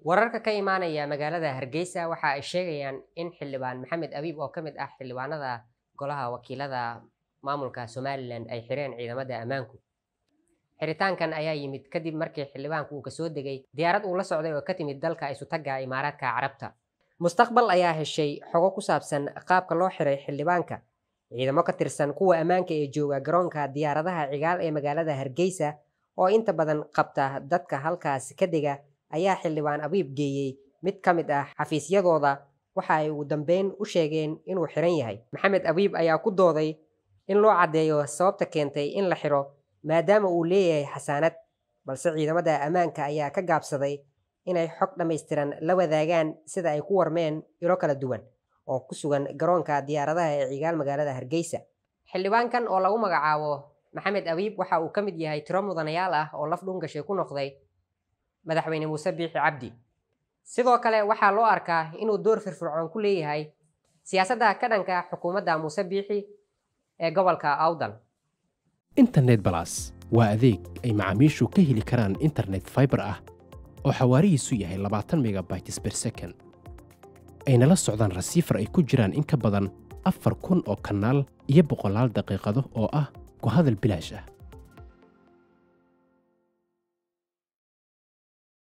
wararka ka imaanaya magaalada hargeysa waxa ay sheegayaan in xildhibaan maxamed abiib oo ka mid ah xildhibaanada golaha wakiilada maamulka somalilan ay xireen ciidamada ammaanku xiritaankan ayaa yimid kadib markii xildhibaanku uu kasoo degay diyaarad uu la socday oo ka timid dalka isutaga imaaraadka carabta mustaqbal ayaa heshay xogo ku saabsan qaabka loo xiray xildhibaanka ciidamo ka tirsan kuwa ammaanka ee jooga garoonka diyaaradaha cigaal ee magaalada hargeysa oo inta badan qabta dadka halkaas ka dega ayaa xildhibaan abiib geeyey mid ka mid ah xafiisyadooda waxa ay ugu dambeyn u sheegeen inuu xiran yahay maxamed abiib ayaa ku dooday in loo caddeeyo sababta keentay in la xiro maadaama uu leeyahay xasaanad balse ciidamada ammaanka ayaa ka gaabsaday inay xog dhammaystiran la wadaagaan sida ay ku warmeen ilo kala duwan oo ku sugan garoonka diyaaradaha ee ciigaal magaalada hargeysa xildhibaankan oo lagu magacaabo maxamed abiib waxa uu ka mid yahay tiro mudanayaal ah oo laf dhungashay ku noqday madaxweyne muuse biixi cabdi sidoo kale waxaa loo arkaa inuu door firfircoon ku leeyahay siyaasadda ka dhanka xukuumadda muuse biixi ee gobolka awdal internet balas waa adeeg ay macaamiishu ka heli karaan internet fiber ah oo xawaarihiisu yahay labaatan megabytes ber second ayna la socdaan rasiifar ay ku jiraan in ka badan afar kun oo kanaal iyo boqolaal daqiiqado oo ah ku hadal bilaash ah